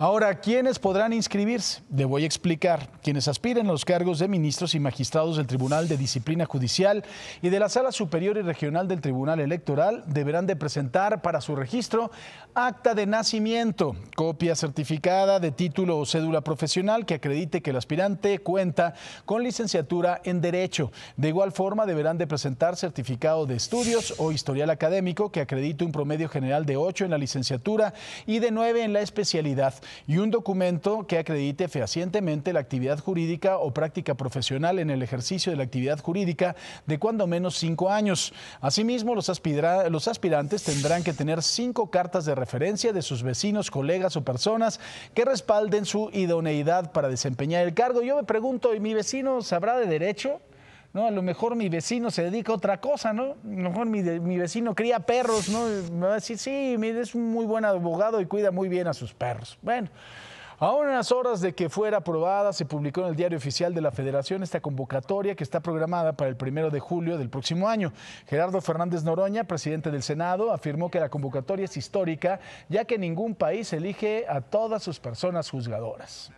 Ahora, ¿quiénes podrán inscribirse? Le voy a explicar. Quienes aspiren a los cargos de ministros y magistrados del Tribunal de Disciplina Judicial y de la Sala Superior y Regional del Tribunal Electoral deberán de presentar para su registro acta de nacimiento, copia certificada de título o cédula profesional que acredite que el aspirante cuenta con licenciatura en Derecho. De igual forma, deberán de presentar certificado de estudios o historial académico que acredite un promedio general de 8 en la licenciatura y de 9 en la especialidad y un documento que acredite fehacientemente la actividad jurídica o práctica profesional en el ejercicio de la actividad jurídica de cuando menos cinco años. Asimismo, los, aspirantes tendrán que tener cinco cartas de referencia de sus vecinos, colegas o personas que respalden su idoneidad para desempeñar el cargo. Yo me pregunto, ¿y mi vecino sabrá de derecho? ¿no? A lo mejor mi vecino se dedica a otra cosa, ¿no? A lo mejor mi, vecino cría perros, ¿no? Sí, me va a decir, sí, es un muy buen abogado y cuida muy bien a sus perros. Bueno. A unas horas de que fuera aprobada, se publicó en el Diario Oficial de la Federación esta convocatoria que está programada para el primero de julio del próximo año. Gerardo Fernández Noroña, presidente del Senado, afirmó que la convocatoria es histórica, ya que ningún país elige a todas sus personas juzgadoras.